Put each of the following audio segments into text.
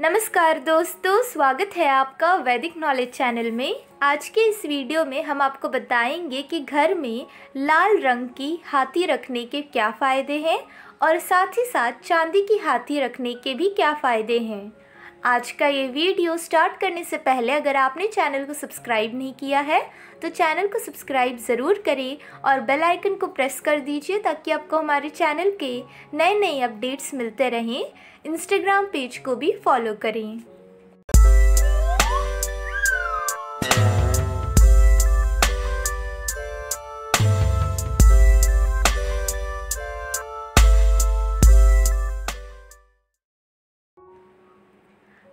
नमस्कार दोस्तों स्वागत है आपका वैदिक नॉलेज चैनल में आज के इस वीडियो में हम आपको बताएंगे कि घर में लाल रंग की हाथी रखने के क्या फ़ायदे हैं और साथ ही साथ चांदी की हाथी रखने के भी क्या फ़ायदे हैं आज का ये वीडियो स्टार्ट करने से पहले अगर आपने चैनल को सब्सक्राइब नहीं किया है तो चैनल को सब्सक्राइब ज़रूर करें और बेल आइकन को प्रेस कर दीजिए ताकि आपको हमारे चैनल के नए नए अपडेट्स मिलते रहें इंस्टाग्राम पेज को भी फॉलो करें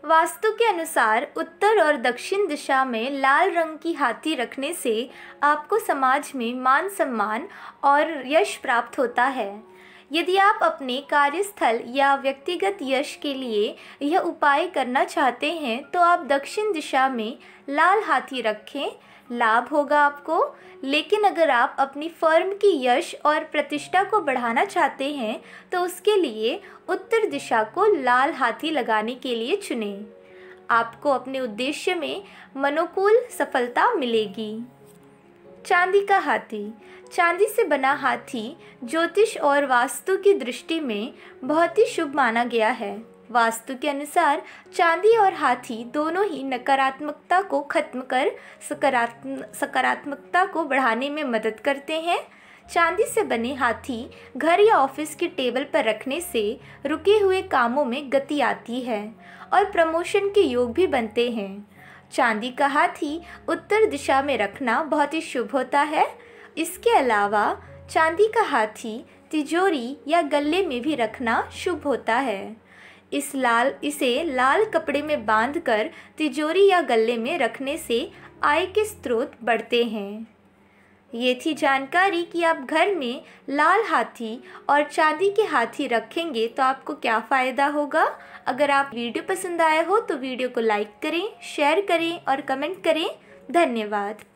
वास्तु के अनुसार उत्तर और दक्षिण दिशा में लाल रंग की हाथी रखने से आपको समाज में मान सम्मान और यश प्राप्त होता है यदि आप अपने कार्यस्थल या व्यक्तिगत यश के लिए यह उपाय करना चाहते हैं तो आप दक्षिण दिशा में लाल हाथी रखें लाभ होगा आपको लेकिन अगर आप अपनी फर्म की यश और प्रतिष्ठा को बढ़ाना चाहते हैं तो उसके लिए उत्तर दिशा को लाल हाथी लगाने के लिए चुनें आपको अपने उद्देश्य में मनोकूल सफलता मिलेगी चांदी का हाथी चांदी से बना हाथी ज्योतिष और वास्तु की दृष्टि में बहुत ही शुभ माना गया है वास्तु के अनुसार चांदी और हाथी दोनों ही नकारात्मकता को खत्म कर सकारात्म सकारात्मकता को बढ़ाने में मदद करते हैं चांदी से बने हाथी घर या ऑफिस की टेबल पर रखने से रुके हुए कामों में गति आती है और प्रमोशन के योग भी बनते हैं चांदी का हाथी उत्तर दिशा में रखना बहुत ही शुभ होता है इसके अलावा चांदी का हाथी तिजोरी या गले में भी रखना शुभ होता है इस लाल इसे लाल कपड़े में बांधकर तिजोरी या गले में रखने से आय के स्रोत बढ़ते हैं ये थी जानकारी कि आप घर में लाल हाथी और चांदी के हाथी रखेंगे तो आपको क्या फ़ायदा होगा अगर आप वीडियो पसंद आया हो तो वीडियो को लाइक करें शेयर करें और कमेंट करें धन्यवाद